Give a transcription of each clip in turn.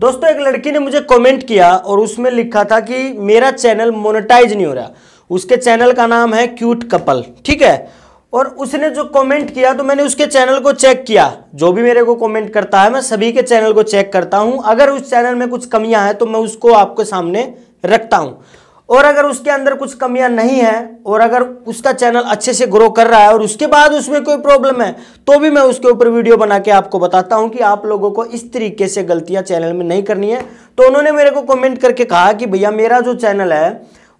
दोस्तों एक लड़की ने मुझे कमेंट किया और उसमें लिखा था कि मेरा चैनल मोनेटाइज नहीं हो रहा उसके चैनल का नाम है क्यूट कपल ठीक है और उसने जो कमेंट किया तो मैंने उसके चैनल को चेक किया जो भी मेरे को कमेंट करता है मैं सभी के चैनल को चेक करता हूं अगर उस चैनल में कुछ कमियां हैं तो मैं उसको आपके सामने रखता हूं और अगर उसके अंदर कुछ कमियां नहीं है और अगर उसका चैनल अच्छे से ग्रो कर रहा है और उसके बाद उसमें कोई प्रॉब्लम है तो भी मैं उसके ऊपर वीडियो बना के आपको बताता हूं कि आप लोगों को इस तरीके से गलतियां चैनल में नहीं करनी है तो उन्होंने मेरे को कमेंट करके कहा कि भैया मेरा जो चैनल है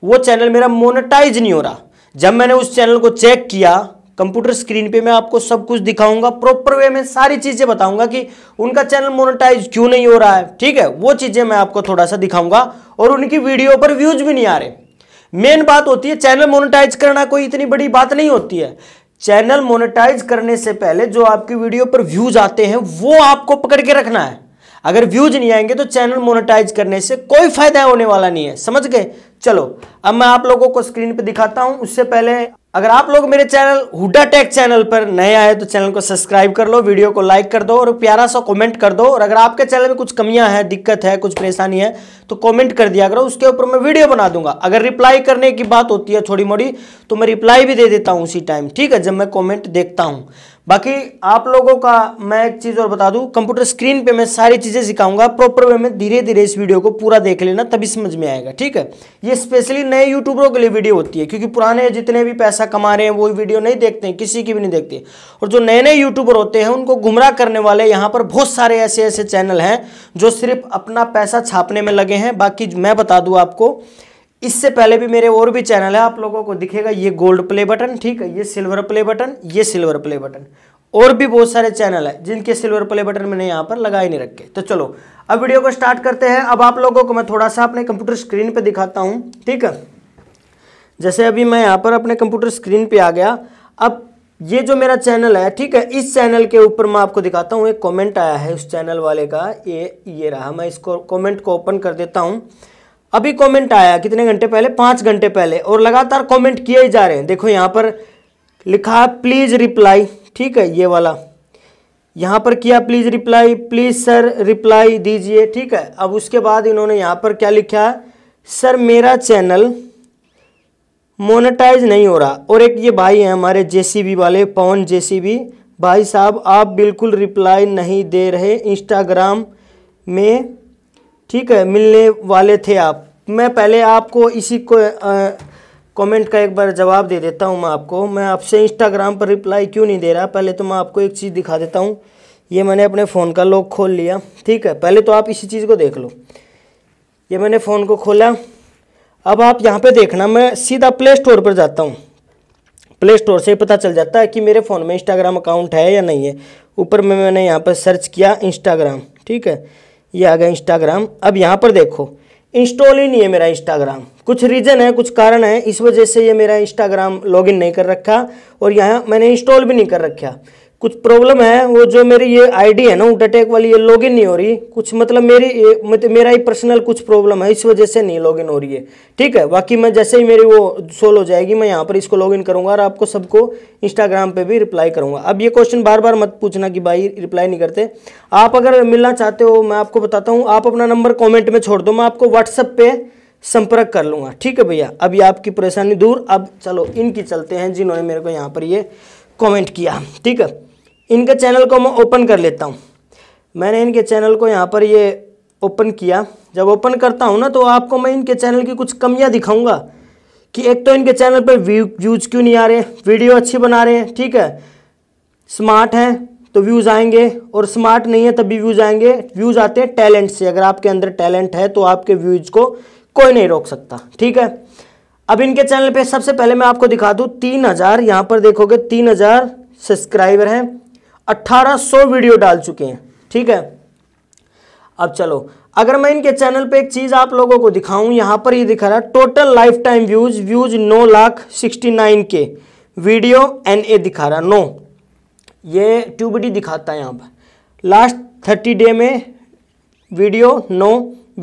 वो चैनल मेरा मोनिटाइज नहीं हो रहा जब मैंने उस चैनल को चेक किया कंप्यूटर स्क्रीन पे मैं आपको सब कुछ दिखाऊंगा प्रॉपर वे में सारी चीज़ें बताऊंगा कि उनका चैनल मोनेटाइज क्यों नहीं हो रहा है ठीक है वो चीज़ें मैं आपको थोड़ा सा दिखाऊंगा और उनकी वीडियो पर व्यूज भी नहीं आ रहे मेन बात होती है चैनल मोनेटाइज करना कोई इतनी बड़ी बात नहीं होती है चैनल मोनेटाइज करने से पहले जो आपकी वीडियो पर व्यूज आते हैं वो आपको पकड़ के रखना है अगर व्यूज नहीं आएंगे तो चैनल मोनेटाइज करने से कोई फायदा होने वाला नहीं है समझ गए चलो अब मैं आप लोगों को स्क्रीन पे दिखाता हूं उससे पहले अगर आप लोग मेरे चैनल हुडा टेक चैनल पर नए आए तो चैनल को सब्सक्राइब कर लो वीडियो को लाइक कर दो और प्यारा सा कमेंट कर दो और अगर आपके चैनल में कुछ कमियां हैं दिक्कत है कुछ परेशानी है तो कमेंट कर दिया करो उसके ऊपर मैं वीडियो बना दूंगा अगर रिप्लाई करने की बात होती है थोड़ी मोड़ी तो मैं रिप्लाई भी दे देता हूँ उसी टाइम ठीक है जब मैं कॉमेंट देखता हूँ बाकी आप लोगों का मैं एक चीज़ और बता दूं कंप्यूटर स्क्रीन पे मैं सारी चीज़ें सिखाऊंगा प्रॉपर वे में धीरे धीरे इस वीडियो को पूरा देख लेना तभी समझ में आएगा ठीक है ये स्पेशली नए यूट्यूबरों के लिए वीडियो होती है क्योंकि पुराने जितने भी पैसा कमा रहे हैं वो वीडियो नहीं देखते हैं किसी की भी नहीं देखते और जो नए नए यूट्यूबर होते हैं उनको गुमराह करने वाले यहाँ पर बहुत सारे ऐसे ऐसे चैनल हैं जो सिर्फ अपना पैसा छापने में लगे हैं बाकी मैं बता दूँ आपको इससे पहले भी मेरे और भी चैनल है आप लोगों को दिखेगा ये गोल्ड प्ले बटन ठीक है ये सिल्वर प्ले बटन ये सिल्वर प्ले बटन और भी बहुत सारे चैनल है जिनके सिल्वर प्ले बटन मैंने यहाँ पर लगाए नहीं रखे तो चलो अब वीडियो को स्टार्ट करते हैं अब आप लोगों को मैं थोड़ा सा अपने कंप्यूटर स्क्रीन पर दिखाता हूँ ठीक है जैसे अभी मैं यहाँ पर अपने कंप्यूटर स्क्रीन पर आ गया अब ये जो मेरा चैनल है ठीक है इस चैनल के ऊपर मैं आपको दिखाता हूँ एक कमेंट आया है उस चैनल वाले का ये ये रहा मैं इसको कमेंट को ओपन कर देता हूँ अभी कमेंट आया कितने घंटे पहले पाँच घंटे पहले और लगातार कमेंट किए ही जा रहे हैं देखो यहाँ पर लिखा प्लीज़ रिप्लाई ठीक है ये वाला यहाँ पर किया please reply please sir reply दीजिए ठीक है अब उसके बाद इन्होंने यहाँ पर क्या लिखा है सर मेरा चैनल मोनेटाइज नहीं हो रहा और एक ये भाई है हमारे जेसीबी वाले पवन जेसीबी भाई साहब आप बिल्कुल रिप्लाई नहीं दे रहे इंस्टाग्राम में ठीक है मिलने वाले थे आप मैं पहले आपको इसी को कमेंट का एक बार जवाब दे देता हूँ मैं आपको मैं आपसे इंस्टाग्राम पर रिप्लाई क्यों नहीं दे रहा पहले तो मैं आपको एक चीज़ दिखा देता हूँ ये मैंने अपने फ़ोन का लॉक खोल लिया ठीक है पहले तो आप इसी चीज़ को देख लो ये मैंने फ़ोन को खोला अब आप यहाँ पर देखना मैं सीधा प्ले स्टोर पर जाता हूँ प्ले स्टोर से पता चल जाता है कि मेरे फ़ोन में इंस्टाग्राम अकाउंट है या नहीं है ऊपर में मैंने यहाँ पर सर्च किया इंस्टाग्राम ठीक है ये आ गया इंस्टाग्राम अब यहाँ पर देखो इंस्टॉल ही नहीं है मेरा इंस्टाग्राम कुछ रीज़न है कुछ कारण है इस वजह से ये मेरा इंस्टाग्राम लॉगिन नहीं कर रखा और यहाँ मैंने इंस्टॉल भी नहीं कर रखा कुछ प्रॉब्लम है वो जो मेरी ये आईडी है ना उटाटेक वाली ये लॉगिन नहीं हो रही कुछ मतलब मेरी मतलब मेरा ही पर्सनल कुछ प्रॉब्लम है इस वजह से नहीं लॉगिन हो रही है ठीक है बाकी मैं जैसे ही मेरी वो सोल्व हो जाएगी मैं यहाँ पर इसको लॉगिन करूँगा और आपको सबको इंस्टाग्राम पे भी रिप्लाई करूँगा अब ये क्वेश्चन बार बार मत पूछना कि भाई रिप्लाई नहीं करते आप अगर मिलना चाहते हो मैं आपको बताता हूँ आप अपना नंबर कॉमेंट में छोड़ दो मैं आपको व्हाट्सअप पर संपर्क कर लूँगा ठीक है भैया अभी आपकी परेशानी दूर अब चलो इनकी चलते हैं जिन्होंने मेरे को यहाँ पर ये कमेंट किया ठीक है इनके चैनल को मैं ओपन कर लेता हूँ मैंने इनके चैनल को यहाँ पर ये ओपन किया जब ओपन करता हूँ ना तो आपको मैं इनके चैनल की कुछ कमियाँ दिखाऊँगा कि एक तो इनके चैनल पर व्यू व्यूज़ क्यों नहीं आ रहे वीडियो अच्छी बना रहे हैं ठीक है स्मार्ट हैं तो व्यूज़ आएंगे और स्मार्ट नहीं है तब भी व्यूज़ आएंगे व्यूज़ आते हैं टैलेंट से अगर आपके अंदर टैलेंट है तो आपके व्यूज़ को कोई नहीं रोक सकता ठीक है अब इनके चैनल पे सबसे पहले मैं आपको दिखा दूँ तीन हज़ार यहाँ पर देखोगे तीन हज़ार सब्सक्राइबर हैं 1800 वीडियो डाल चुके हैं ठीक है अब चलो अगर मैं इनके चैनल पे एक चीज़ आप लोगों को दिखाऊं यहां पर ये दिखा रहा है total lifetime views views नौ लाख सिक्सटी नाइन के वीडियो एन ए दिखा रहा नो ये ट्यूबडी दिखाता है यहां पर लास्ट थर्टी डे में वीडियो नो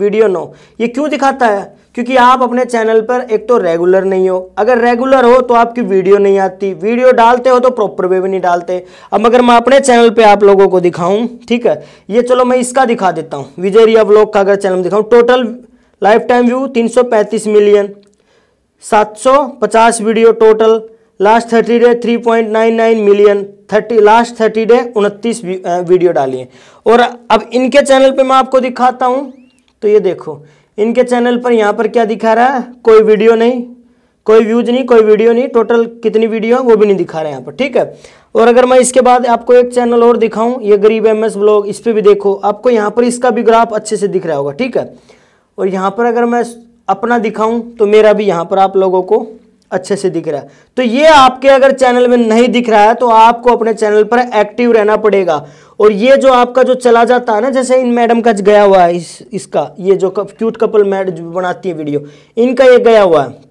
वीडियो नो ये क्यों दिखाता है क्योंकि आप अपने चैनल पर एक तो रेगुलर नहीं हो अगर रेगुलर हो तो आपकी वीडियो नहीं आती वीडियो डालते हो तो प्रॉपर वे में नहीं डालते अब अगर मैं अपने चैनल पे आप लोगों को दिखाऊं ठीक है ये चलो मैं इसका दिखा देता हूँ विजय रिया ब्लॉग का अगर चैनल दिखाऊँ टोटल लाइफ टाइम व्यू तीन मिलियन सात video total last thirty day 3.99 million thirty last thirty day उनतीस वीडियो डालिए और अब इनके चैनल पे मैं आपको दिखाता हूँ तो ये देखो इनके चैनल पर यहाँ पर क्या दिखा रहा है कोई वीडियो नहीं कोई व्यूज नहीं कोई वीडियो नहीं टोटल कितनी वीडियो है वो भी नहीं दिखा रहे हैं यहाँ पर ठीक है और अगर मैं इसके बाद आपको एक चैनल और दिखाऊं ये गरीब एम एस ब्लॉग इस पर भी देखो आपको यहाँ पर इसका भी ग्राफ अच्छे से दिख रहा होगा ठीक है और यहाँ पर अगर मैं अपना दिखाऊं तो मेरा भी यहाँ पर आप लोगों को अच्छे से दिख रहा है तो ये आपके अगर चैनल में नहीं दिख रहा है तो आपको अपने चैनल पर एक्टिव रहना पड़ेगा और ये जो आपका जो चला जाता है ना जैसे इन मैडम का गया हुआ है इस इसका ये जो क्यूट कपल मैड बनाती है वीडियो इनका ये गया हुआ है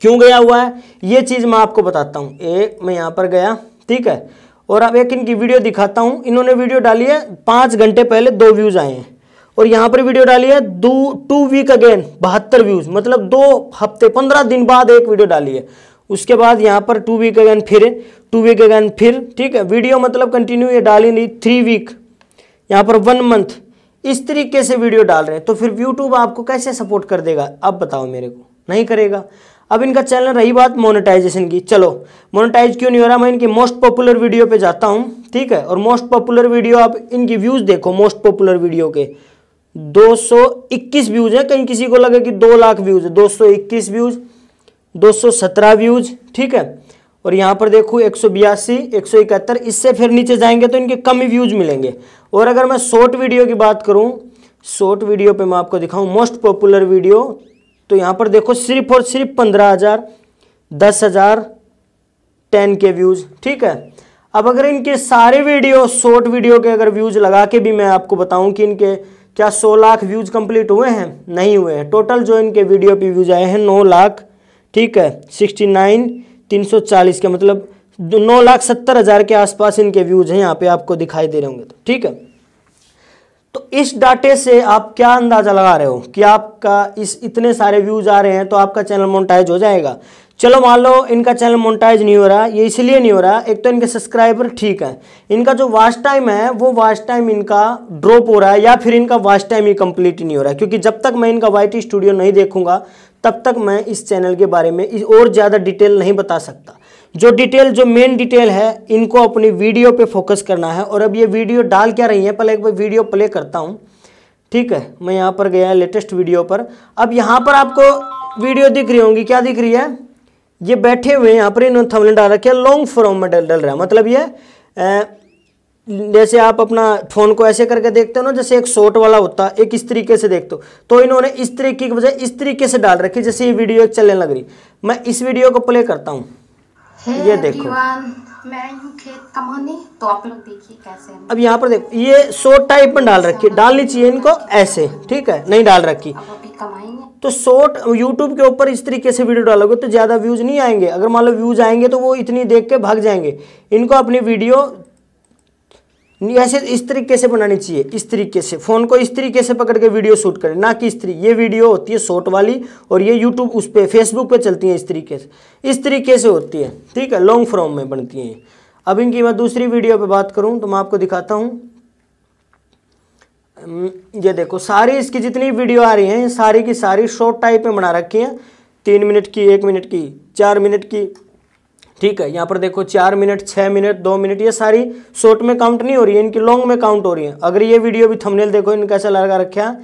क्यों गया हुआ है ये चीज़ मैं आपको बताता हूँ ए मैं यहाँ पर गया ठीक है और अब एक इनकी वीडियो दिखाता हूँ इन्होंने वीडियो डाली है पाँच घंटे पहले दो व्यूज़ आए हैं और यहां पर वीडियो डाली है दो टू वीक अगेन बहत्तर व्यूज मतलब दो हफ्ते पंद्रह दिन बाद एक वीडियो डाली है उसके बाद यहां पर टू वीक अगेन फिर टू वीक अगेन फिर ठीक है वीडियो मतलब कंटिन्यू ये डाली नहीं थ्री वीक यहां पर वन मंथ इस तरीके से वीडियो डाल रहे हैं तो फिर यूट्यूब आपको कैसे सपोर्ट कर देगा अब बताओ मेरे को नहीं करेगा अब इनका चैनल रही बात मोनेटाइजेशन की चलो मोनेटाइज क्यों नहीं हो रहा मैं इनकी मोस्ट पॉपुलर वीडियो पे जाता हूँ ठीक है और मोस्ट पॉपुलर वीडियो आप इनकी व्यूज़ देखो मोस्ट पॉपुलर वीडियो के 221 व्यूज है कहीं किसी को लगे कि दो लाख व्यूज है 221 व्यूज 217 व्यूज ठीक है और यहां पर देखो एक सौ बयासी एक सौ इकहत्तर इससे फिर नीचे जाएंगे तो इनके कम व्यूज मिलेंगे और अगर मैं शॉर्ट वीडियो की बात करूं शॉर्ट वीडियो पे मैं आपको दिखाऊं मोस्ट पॉपुलर वीडियो तो यहां पर देखो सिर्फ और सिर्फ पंद्रह हज़ार दस हज़ार टेन के व्यूज़ ठीक है अब अगर इनके सारे वीडियो शॉर्ट वीडियो के अगर व्यूज़ लगा के भी मैं आपको बताऊं कि इनके क्या 100 लाख व्यूज कंप्लीट हुए हैं नहीं हुए हैं टोटल जो इनके वीडियो पे व्यूज आए हैं 9 लाख ठीक है 69 340 के मतलब नौ लाख सत्तर हज़ार के आसपास इनके व्यूज हैं यहाँ पे आपको दिखाई दे रहे होंगे तो ठीक है तो इस डाटे से आप क्या अंदाज़ा लगा रहे हो कि आपका इस इतने सारे व्यूज आ रहे हैं तो आपका चैनल मोनटाइज हो जाएगा चलो मान लो इनका चैनल मोनटाइज नहीं हो रहा ये इसलिए नहीं हो रहा एक तो इनके सब्सक्राइबर ठीक है इनका जो वाच टाइम है वो वाच टाइम इनका ड्रॉप हो रहा है या फिर इनका वाच टाइम ही कंप्लीट नहीं हो रहा है क्योंकि जब तक मैं इनका वाई स्टूडियो नहीं देखूंगा तब तक मैं इस चैनल के बारे में और ज़्यादा डिटेल नहीं बता सकता जो डिटेल जो मेन डिटेल है इनको अपनी वीडियो पर फोकस करना है और अब ये वीडियो डाल क्या रही है पहले एक बार वीडियो प्ले करता हूँ ठीक है मैं यहाँ पर गया लेटेस्ट वीडियो पर अब यहाँ पर आपको वीडियो दिख रही होंगी क्या दिख रही है ये बैठे हुए हैं यहाँ पर इन्होंने थमले डाल रखे हैं लॉन्ग फॉर्म में डल डल रहा है मतलब ये जैसे आप अपना फ़ोन को ऐसे करके देखते हो ना जैसे एक शॉर्ट वाला होता है एक इस तरीके से देखते हो तो इन्होंने इस तरीके की बजाय इस तरीके से डाल रखी जैसे ये वीडियो एक चलने लग रही मैं इस वीडियो को प्ले करता हूँ ये देखो मैं खेत कमाने तो आप लोग देखिए कैसे अब यहाँ पर देखो ये शॉर्ट टाइप में डाल रखी डालनी चाहिए इनको ऐसे ठीक है नहीं डाल रखी तो शॉर्ट यूट्यूब के ऊपर इस तरीके से वीडियो डालोगे तो ज़्यादा व्यूज़ नहीं आएंगे अगर मान लो व्यूज़ आएंगे तो वो इतनी देख के भाग जाएंगे इनको अपनी वीडियो ऐसे इस तरीके से बनानी चाहिए इस तरीके से फ़ोन को इस तरीके से पकड़ के वीडियो शूट करें ना कि इस तरीके ये वीडियो होती है शॉर्ट वाली और ये यूट्यूब उस पर फेसबुक पे चलती हैं इस तरीके से इस तरीके से होती है ठीक है लॉन्ग फॉर्म में बनती हैं अब इनकी मैं दूसरी वीडियो पे बात करूँ तो मैं आपको दिखाता हूँ ये देखो सारी इसकी जितनी वीडियो आ रही हैं सारी की सारी शॉर्ट टाइप में बना रखी हैं तीन मिनट की एक मिनट की चार मिनट की ठीक है यहाँ पर देखो चार मिनट छः मिनट दो मिनट ये सारी शॉर्ट में काउंट नहीं हो रही है इनकी लॉन्ग में काउंट हो रही है अगर ये वीडियो भी थंबनेल देखो इन कैसा लगा रखा है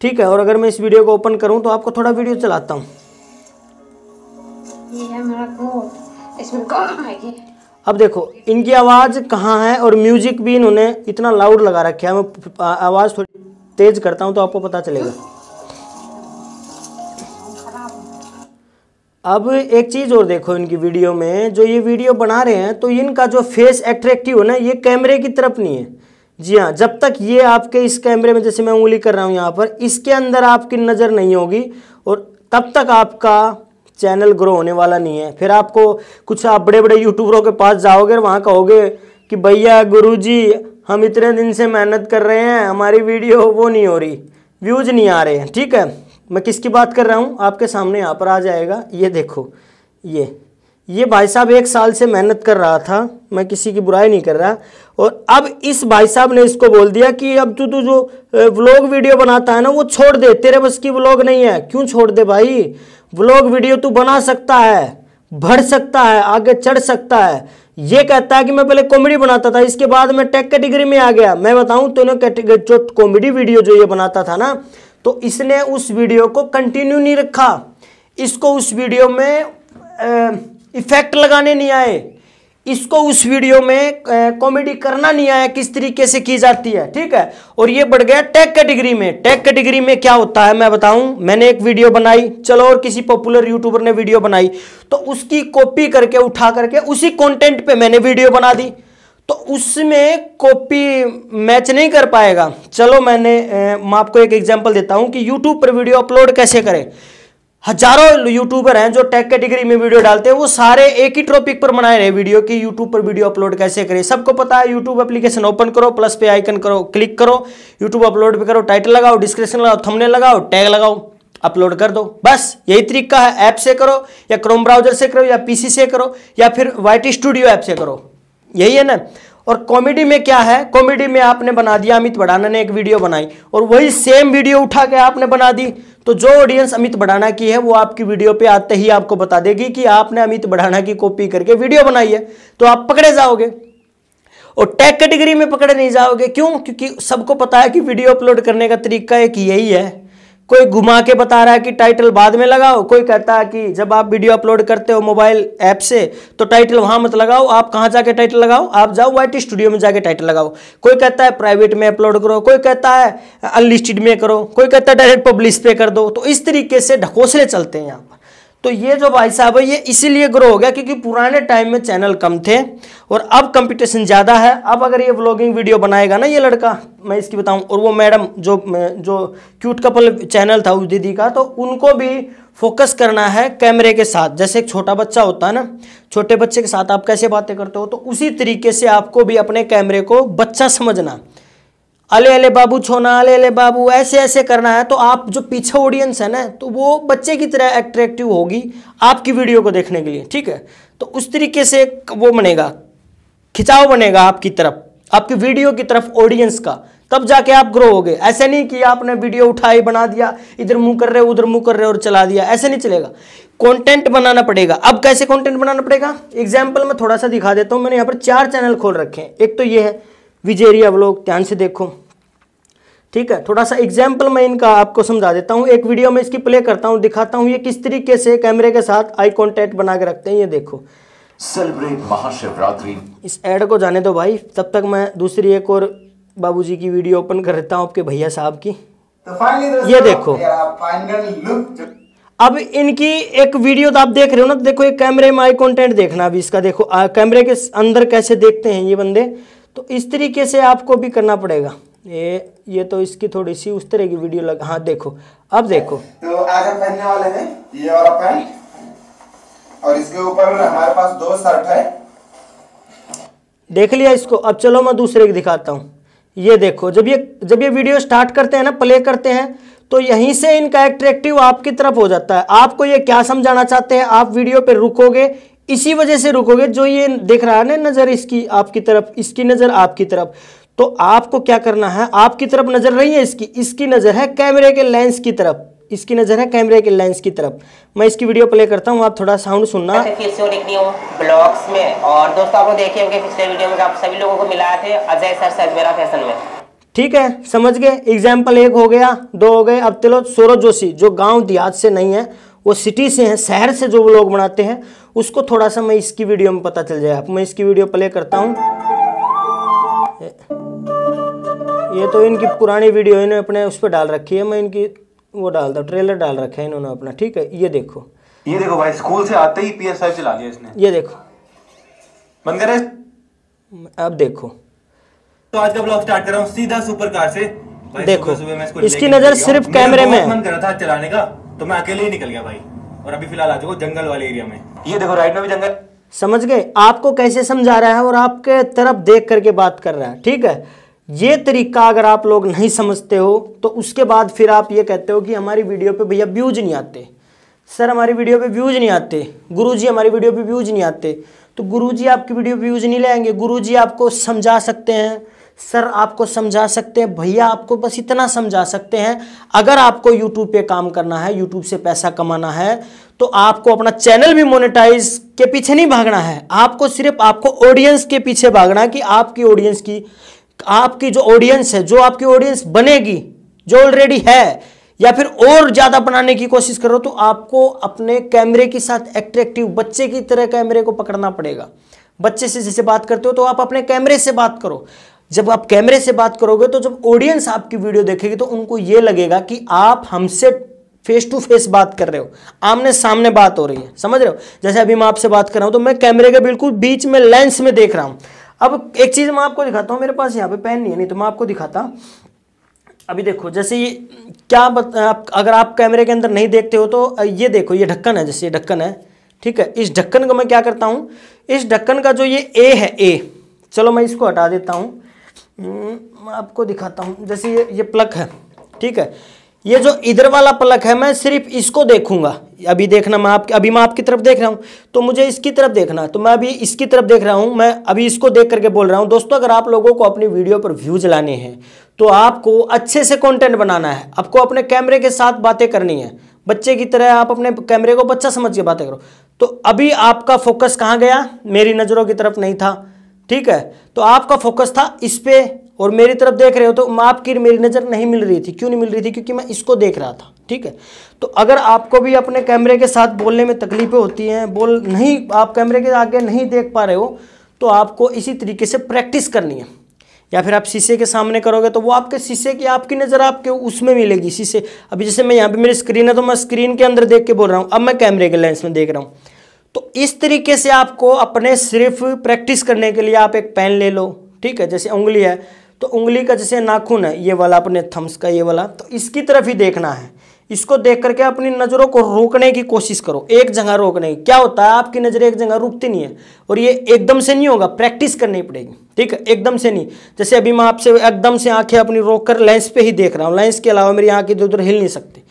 ठीक है और अगर मैं इस वीडियो को ओपन करूँ तो आपको थोड़ा वीडियो चलाता हूँ अब देखो इनकी आवाज़ कहाँ है और म्यूजिक भी इन्होंने इतना लाउड लगा रखा है मैं आवाज़ थोड़ी तेज करता हूँ तो आपको पता चलेगा अब एक चीज़ और देखो इनकी वीडियो में जो ये वीडियो बना रहे हैं तो इनका जो फेस एट्रैक्टिव है ना ये कैमरे की तरफ नहीं है जी हाँ जब तक ये आपके इस कैमरे में जैसे मैं उंगली कर रहा हूँ यहाँ पर इसके अंदर आपकी नज़र नहीं होगी और तब तक आपका चैनल ग्रो होने वाला नहीं है फिर आपको कुछ आप बड़े बड़े यूट्यूबरों के पास जाओगे वहाँ कहोगे कि भैया गुरुजी हम इतने दिन से मेहनत कर रहे हैं हमारी वीडियो वो नहीं हो रही व्यूज नहीं आ रहे हैं ठीक है मैं किसकी बात कर रहा हूँ आपके सामने यहाँ पर आ जाएगा ये देखो ये ये भाई साहब एक साल से मेहनत कर रहा था मैं किसी की बुराई नहीं कर रहा और अब इस भाई साहब ने इसको बोल दिया कि अब तू तू जो व्लॉग वीडियो बनाता है ना वो छोड़ दे तेरे बस की व्लॉग नहीं है क्यों छोड़ दे भाई व्लॉग वीडियो तू बना सकता है भर सकता है आगे चढ़ सकता है ये कहता है कि मैं पहले कॉमेडी बनाता था इसके बाद मैं टेक कैटेगरी में आ गया मैं बताऊं तो कैटेगरी जो कॉमेडी वीडियो जो ये बनाता था ना तो इसने उस वीडियो को कंटिन्यू नहीं रखा इसको उस वीडियो में इफ़ेक्ट लगाने नहीं आए इसको उस वीडियो में कॉमेडी करना नहीं आया किस तरीके से की जाती है ठीक है और ये बढ़ गया टैग कैटेगरी में टैग कैटेगरी में क्या होता है मैं बताऊं मैंने एक वीडियो बनाई चलो और किसी पॉपुलर यूट्यूबर ने वीडियो बनाई तो उसकी कॉपी करके उठा करके उसी कंटेंट पे मैंने वीडियो बना दी तो उसमें कॉपी मैच नहीं कर पाएगा चलो मैंने मैं आपको एक एग्जाम्पल देता हूँ कि यूट्यूब पर वीडियो अपलोड कैसे करें हजारों यूट्यूबर हैं जो टेक कैटेगरी में वीडियो डालते हैं वो सारे एक ही टॉपिक पर बनाए रहे वीडियो की यूट्यूब पर वीडियो अपलोड कैसे करें सबको पता है यूट्यूब एप्लीकेशन ओपन करो प्लस पे आइकन करो क्लिक करो यूट्यूब अपलोड पे करो टाइटल लगाओ डिस्क्रिप्शन लगाओ थमने लगाओ टैग लगाओ अपलोड कर दो बस यही तरीका है ऐप से करो या क्रोम ब्राउजर से करो या पीसी से करो या फिर वाइट स्टूडियो ऐप से करो यही है ना और कॉमेडी में क्या है कॉमेडी में आपने बना दिया अमित बड़ाना ने एक वीडियो बनाई और वही सेम वीडियो उठा के आपने बना दी तो जो ऑडियंस अमित बड़ाना की है वो आपकी वीडियो पे आते ही आपको बता देगी कि आपने अमित बड़ाना की कॉपी करके वीडियो बनाई है तो आप पकड़े जाओगे और टैग कैटेगरी में पकड़े नहीं जाओगे क्यों क्योंकि सबको पता है कि वीडियो अपलोड करने का तरीका एक यही है कोई घुमा के बता रहा है कि टाइटल बाद में लगाओ कोई कहता है कि जब आप वीडियो अपलोड करते हो मोबाइल ऐप से तो टाइटल वहां मत लगाओ आप कहाँ जाके टाइटल लगाओ आप जाओ वाई स्टूडियो में जाके टाइटल लगाओ कोई कहता है प्राइवेट में अपलोड करो कोई कहता है अनलिस्टेड में करो कोई कहता है डायरेक्ट पब्लिश पे कर दो तो इस तरीके से ढकोसले चलते हैं यहाँ पर तो ये जो भाई साहब है ये इसीलिए ग्रो हो गया क्योंकि पुराने टाइम में चैनल कम थे और अब कंपटीशन ज़्यादा है अब अगर ये व्लॉगिंग वीडियो बनाएगा ना ये लड़का मैं इसकी बताऊं और वो मैडम जो जो क्यूट कपल चैनल था उस दीदी का तो उनको भी फोकस करना है कैमरे के साथ जैसे एक छोटा बच्चा होता है ना छोटे बच्चे के साथ आप कैसे बातें करते हो तो उसी तरीके से आपको भी अपने कैमरे को बच्चा समझना अले अले बाबू छोना अले अले बाबू ऐसे ऐसे करना है तो आप जो पीछे ऑडियंस है ना तो वो बच्चे की तरह एट्रैक्टिव होगी आपकी वीडियो को देखने के लिए ठीक है तो उस तरीके से वो बनेगा खिंचाव बनेगा आपकी तरफ आपकी वीडियो की तरफ ऑडियंस का तब जाके आप ग्रो हो गए ऐसे नहीं कि आपने वीडियो उठाई बना दिया इधर मुंह कर रहे हो उधर मुंह कर रहे और चला दिया ऐसे नहीं चलेगा कंटेंट बनाना पड़ेगा अब कैसे कंटेंट बनाना पड़ेगा एग्जाम्पल मैं थोड़ा सा दिखा देता हूँ मैंने यहाँ पर चार चैनल खोल रखे हैं एक तो ये है विजेरिया ब्लॉग ध्यान से देखो ठीक है थोड़ा सा एग्जाम्पल मैं इनका आपको समझा देता हूँ एक वीडियो में इसकी प्ले करता हूँ दिखाता हूँ ये किस तरीके से कैमरे के साथ आई कॉन्टेक्ट बना के रखते हैं ये देखो सेलिब्रेट महाशिवरात्रि इस एड को जाने दो भाई तब तक मैं दूसरी एक और बाबूजी की वीडियो ओपन कर देता हूँ आपके भैया साहब की तो ये देखो अब इनकी एक वीडियो तो आप देख रहे हो ना तो देखो एक कैमरे में आई कंटेंट देखना अभी इसका देखो कैमरे के अंदर कैसे देखते हैं ये बंदे तो इस तरीके से आपको भी करना पड़ेगा ये ये तो इसकी थोड़ी सी उस तरह की वीडियो लग हाँ देखो अब देखो तो आज हम पहनने वाले हैं ये वाला पैंट और इसके ऊपर हमारे पास दो शर्ट है देख लिया इसको अब चलो मैं दूसरे की दिखाता हूँ ये देखो जब ये जब ये वीडियो स्टार्ट करते हैं ना प्ले करते हैं तो यहीं से इनका एट्रेक्टिव आपकी तरफ हो जाता है आपको ये क्या समझाना चाहते हैं आप वीडियो पे रुकोगे इसी वजह से रुकोगे जो ये देख रहा है ना नज़र इसकी आपकी तरफ इसकी नज़र आपकी तरफ तो आपको क्या करना है आपकी तरफ नज़र रही है इसकी इसकी नज़र है कैमरे के लेंस की तरफ इसकी नज़र है कैमरे के लेंस की तरफ मैं इसकी वीडियो प्ले करता हूँ आप थोड़ा साउंड सुनना अच्छा, फिर से देखनी हूँ ब्लॉग्स में और दोस्तों आपको देखे होंगे पिछले वीडियो में आप सभी लोगों को मिलाए थे अजय सर सजमेरा फैशन में ठीक है समझ गए एग्जाम्पल एक हो गया दो हो गए अब चलो सोरो जोशी जो गाँव देहात से नहीं है वो सिटी से हैं शहर से जो लोग बनाते हैं उसको थोड़ा सा मैं इसकी वीडियो में पता चल जाए मैं इसकी वीडियो प्ले करता हूँ ये तो इनकी पुरानी वीडियो इन्होंने अपने उस पर डाल रखी है मैं इनकी वो डाल दू ट्रेलर डाल रखा है इन्होंने अपना ठीक है ये देखो ये देखो भाई स्कूल से आते ही पीएसआई चला लिया इसने ये देखो बंद करे अब देखो तो आज का ब्लॉग स्टार्ट कर रहा हूँ सीधा सुपर कार से देखो सुबह इसको इसकी नजर सिर्फ कैमरे में मन कर रहा था चलाने का तो मैं अकेले ही निकल गया भाई और अभी फिलहाल आ जाओ जंगल वाले एरिया में ये देखो राइट में भी जंगल समझ गए आपको कैसे समझा रहा है और आपके तरफ देख करके बात कर रहा है ठीक है ये तरीका अगर आप लोग नहीं समझते हो तो उसके बाद फिर आप ये कहते हो कि हमारी वीडियो पे भैया व्यूज नहीं आते सर हमारी वीडियो पे व्यूज नहीं आते गुरुजी हमारी वीडियो पे व्यूज नहीं आते तो गुरुजी आपकी वीडियो पे व्यूज नहीं लाएंगे गुरुजी आपको समझा सकते हैं सर आपको समझा सकते हैं भैया आपको बस इतना समझा सकते हैं अगर आपको यूट्यूब पे काम करना है यूट्यूब से पैसा कमाना है तो आपको अपना चैनल भी मोनेटाइज के पीछे नहीं भागना है आपको सिर्फ आपको ऑडियंस के पीछे भागना है कि आपकी ऑडियंस की आपकी जो ऑडियंस है जो आपकी ऑडियंस बनेगी जो ऑलरेडी है या फिर और ज़्यादा बनाने की कोशिश करो तो आपको अपने कैमरे के साथ एट्रेक्टिव बच्चे की तरह कैमरे को पकड़ना पड़ेगा बच्चे से जैसे बात करते हो तो आप अपने कैमरे से बात करो जब आप कैमरे से बात करोगे तो जब ऑडियंस आपकी वीडियो देखेगी तो उनको यह लगेगा कि आप हमसे फेस टू फेस बात कर रहे हो आमने सामने बात हो रही है समझ रहे हो जैसे अभी मैं आपसे बात कर रहा हूं तो मैं कैमरे के बिल्कुल बीच में लेंस में देख रहा हूं अब एक चीज़ मैं आपको दिखाता हूँ मेरे पास यहाँ पे पेन नहीं है नहीं तो मैं आपको दिखाता अभी देखो जैसे ये क्या बत, आप, अगर आप कैमरे के अंदर नहीं देखते हो तो ये देखो ये ढक्कन है जैसे ये ढक्कन है ठीक है इस ढक्कन को मैं क्या करता हूँ इस ढक्कन का जो ये ए है ए चलो मैं इसको हटा देता हूँ हम्म, मैं आपको दिखाता हूँ जैसे ये ये प्लग है ठीक है ये जो इधर वाला पलक है मैं सिर्फ इसको देखूंगा अभी देखना मैं आप अभी मैं आपकी तरफ देख रहा हूँ तो मुझे इसकी तरफ देखना तो मैं अभी इसकी तरफ देख रहा हूँ मैं अभी इसको देख करके बोल रहा हूँ दोस्तों अगर आप लोगों को अपनी वीडियो पर व्यूज लाने हैं तो आपको अच्छे से कॉन्टेंट बनाना है आपको अपने कैमरे के साथ बातें करनी है बच्चे की तरह आप अपने कैमरे को बच्चा समझ के बातें करो तो अभी आपका फोकस कहाँ गया मेरी नज़रों की तरफ नहीं था ठीक है तो आपका फोकस था इस पर और मेरी तरफ देख रहे हो तो आपकी मेरी नज़र नहीं मिल रही थी क्यों नहीं मिल रही थी क्योंकि मैं इसको देख रहा था ठीक है तो अगर आपको भी अपने कैमरे के साथ बोलने में तकलीफ़ें होती हैं बोल नहीं आप कैमरे के आगे नहीं देख पा रहे हो तो आपको इसी तरीके से प्रैक्टिस करनी है या फिर आप शीशे के सामने करोगे तो वो आपके शीशे की आपकी नज़र आपके उसमें मिलेगी शीशे अभी जैसे मैं यहाँ पे मेरी स्क्रीन है तो मैं स्क्रीन के अंदर देख के बोल रहा हूँ अब मैं कैमरे के लेंस में देख रहा हूँ तो इस तरीके से आपको अपने सिर्फ प्रैक्टिस करने के लिए आप एक पेन ले लो ठीक है जैसे उंगली है तो उंगली का जैसे नाखून है ये वाला अपने थम्स का ये वाला तो इसकी तरफ ही देखना है इसको देख करके अपनी नज़रों को रोकने की कोशिश करो एक जगह रोकने की क्या होता है आपकी नज़रें एक जगह रुकती नहीं है और ये एकदम से नहीं होगा प्रैक्टिस करनी पड़ेगी ठीक है एकदम से नहीं जैसे अभी मैं आपसे एकदम से आंखें अपनी रोक कर लेंस पे ही देख रहा हूँ लेंस के अलावा मेरी आँख इधर उधर हिल नहीं सकती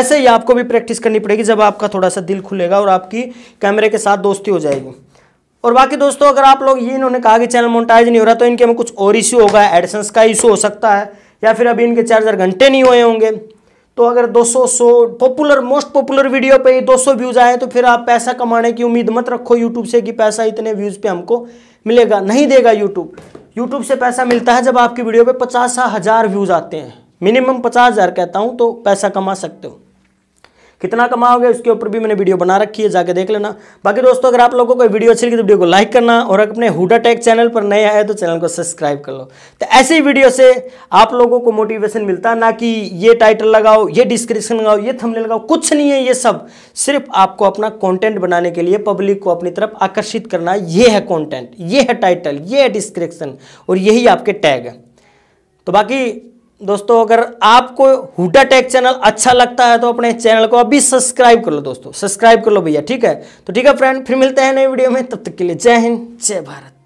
ऐसे ही आपको भी प्रैक्टिस करनी पड़ेगी जब आपका थोड़ा सा दिल खुलेगा और आपकी कैमरे के साथ दोस्ती हो जाएगी और बाकी दोस्तों अगर आप लोग ये इन्होंने कहा कि चैनल मोनटाइज नहीं हो रहा तो इनके में कुछ और इशू होगा एडिसंस का इशू हो सकता है या फिर अभी इनके चार्जर घंटे नहीं हुए होंगे तो अगर 200 सौ पॉपुलर मोस्ट पॉपुलर वीडियो पे 200 व्यूज आए तो फिर आप पैसा कमाने की उम्मीद मत रखो यूट्यूब से कि पैसा इतने व्यूज पे हमको मिलेगा नहीं देगा यूट्यूब यूट्यूब से पैसा मिलता है जब आपकी वीडियो पे पचास हजार व्यूज आते हैं मिनिमम पचास हजार कहता हूँ तो पैसा कमा सकते हो कितना कमाओगे उसके ऊपर भी मैंने वीडियो बना रखी है जाके देख लेना बाकी दोस्तों अगर आप लोगों को वीडियो अच्छी लगी तो वीडियो को लाइक करना और अपने हुडा टेक चैनल पर नए आए तो चैनल को सब्सक्राइब कर लो तो ही वीडियो से आप लोगों को मोटिवेशन मिलता ना कि ये टाइटल लगाओ ये डिस्क्रिप्शन लगाओ ये थमले लगाओ कुछ नहीं है ये सब सिर्फ आपको अपना कॉन्टेंट बनाने के लिए पब्लिक को अपनी तरफ आकर्षित करना ये है कॉन्टेंट ये है टाइटल ये है डिस्क्रिप्शन और यही आपके टैग है तो बाकी दोस्तों अगर आपको हुडा टेक चैनल अच्छा लगता है तो अपने चैनल को अभी सब्सक्राइब कर लो दोस्तों सब्सक्राइब कर लो भैया ठीक है तो ठीक है फ्रेंड फिर मिलते हैं नए वीडियो में तब तक के लिए जय हिंद जय भारत